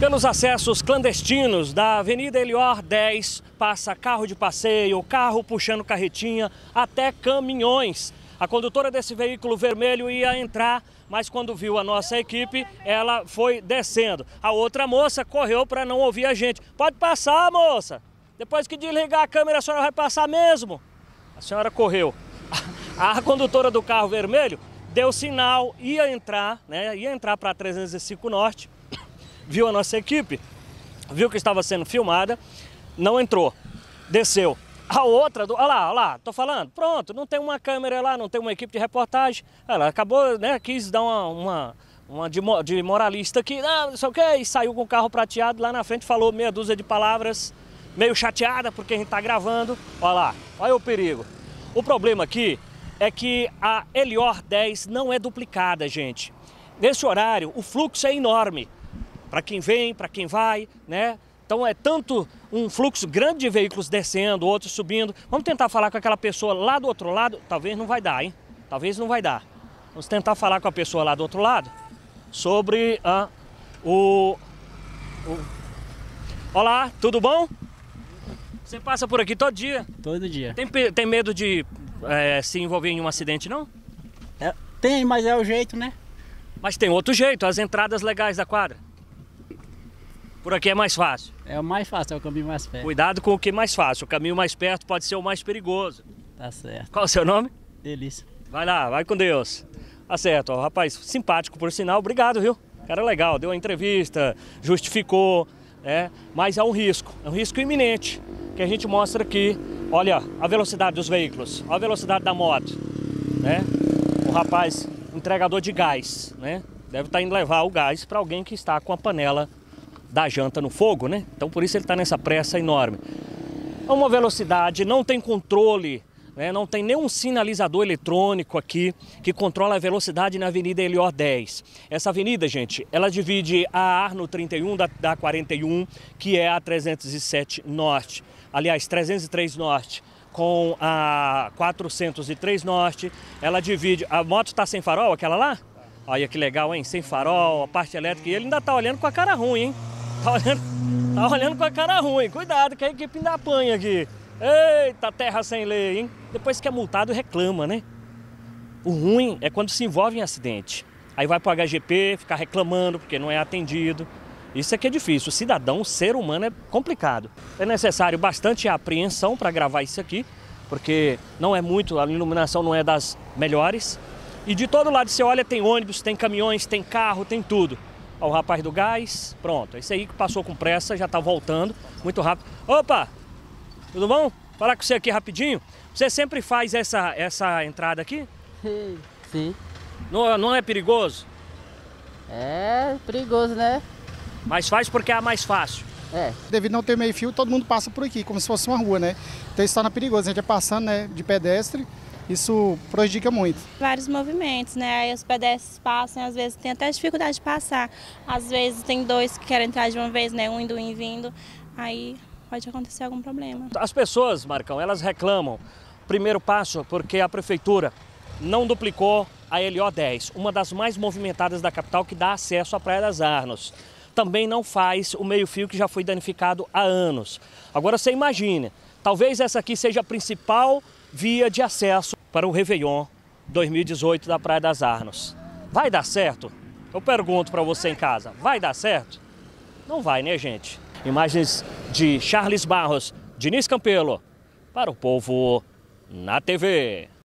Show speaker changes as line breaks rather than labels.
Pelos acessos clandestinos da Avenida Elior 10, passa carro de passeio, carro puxando carretinha, até caminhões. A condutora desse veículo vermelho ia entrar, mas quando viu a nossa equipe, ela foi descendo. A outra moça correu para não ouvir a gente. Pode passar, moça! Depois que desligar a câmera, a senhora vai passar mesmo. A senhora correu. A condutora do carro vermelho deu sinal, ia entrar, né? Ia entrar para 305 Norte viu a nossa equipe, viu que estava sendo filmada, não entrou, desceu. A outra, do, olha lá, olha lá, tô falando, pronto, não tem uma câmera lá, não tem uma equipe de reportagem. Ela acabou, né, quis dar uma, uma, uma de, de, moralista aqui, não, ah, não sei o quê, e saiu com o carro prateado lá na frente, falou meia dúzia de palavras, meio chateada porque a gente tá gravando. Olha lá, olha o perigo. O problema aqui é que a Elior 10 não é duplicada, gente. Nesse horário, o fluxo é enorme para quem vem, para quem vai, né? Então é tanto um fluxo grande de veículos descendo, outros subindo. Vamos tentar falar com aquela pessoa lá do outro lado, talvez não vai dar, hein? Talvez não vai dar. Vamos tentar falar com a pessoa lá do outro lado sobre ah, o, o. Olá, tudo bom? Você passa por aqui todo dia? Todo dia. Tem, tem medo de é, se envolver em um acidente, não? É, tem, mas é o jeito, né? Mas tem outro jeito, as entradas legais da quadra. Por aqui é mais fácil. É o mais fácil, é o caminho mais perto. Cuidado com o que é mais fácil. O caminho mais perto pode ser o mais perigoso. Tá certo. Qual é o seu nome? Delícia. Vai lá, vai com Deus. Tá certo, ó, rapaz, simpático por sinal, obrigado, viu? Cara legal, deu a entrevista, justificou, né? Mas é um risco, é um risco iminente que a gente mostra aqui. Olha a velocidade dos veículos, olha a velocidade da moto, né? O rapaz entregador de gás, né? Deve estar tá indo levar o gás para alguém que está com a panela da janta no fogo, né? Então por isso ele está nessa pressa enorme. É uma velocidade, não tem controle, né? não tem nenhum sinalizador eletrônico aqui que controla a velocidade na Avenida Elior 10. Essa avenida, gente, ela divide a Arno 31 da, da 41, que é a 307 Norte. Aliás, 303 Norte com a 403 Norte. Ela divide. A moto está sem farol, aquela lá? Olha que legal, hein? Sem farol, a parte elétrica. E ele ainda tá olhando com a cara ruim, hein? Tá olhando, tá olhando com a cara ruim. Cuidado que a equipe ainda apanha aqui. Eita, terra sem lei, hein? Depois que é multado, reclama, né? O ruim é quando se envolve em acidente. Aí vai pro HGP, ficar reclamando porque não é atendido. Isso é que é difícil. O cidadão, o ser humano, é complicado. É necessário bastante apreensão para gravar isso aqui, porque não é muito, a iluminação não é das melhores. E de todo lado você olha, tem ônibus, tem caminhões, tem carro, tem tudo ao rapaz do gás. Pronto, esse aí que passou com pressa, já tá voltando, muito rápido. Opa! Tudo bom? Falar com você aqui rapidinho. Você sempre faz essa, essa entrada aqui? Sim. Não, não é perigoso? É perigoso, né? Mas faz porque é a mais fácil. É. Devido não ter meio fio, todo mundo passa por aqui, como se fosse uma rua, né? Então isso torna perigoso. A gente é passando né, de pedestre, isso prejudica muito. Vários movimentos, né? Aí os pedestres passam, às vezes tem até dificuldade de passar. Às vezes tem dois que querem entrar de uma vez, né? Um indo, um vindo. Aí pode acontecer algum problema. As pessoas, Marcão, elas reclamam. Primeiro passo, porque a prefeitura não duplicou a LO 10, uma das mais movimentadas da capital que dá acesso à Praia das Arnos. Também não faz o meio-fio que já foi danificado há anos. Agora você imagine. talvez essa aqui seja a principal via de acesso para o Réveillon 2018 da Praia das Arnos. Vai dar certo? Eu pergunto para você em casa, vai dar certo? Não vai, né, gente? Imagens de Charles Barros, Diniz Campelo, para o povo na TV.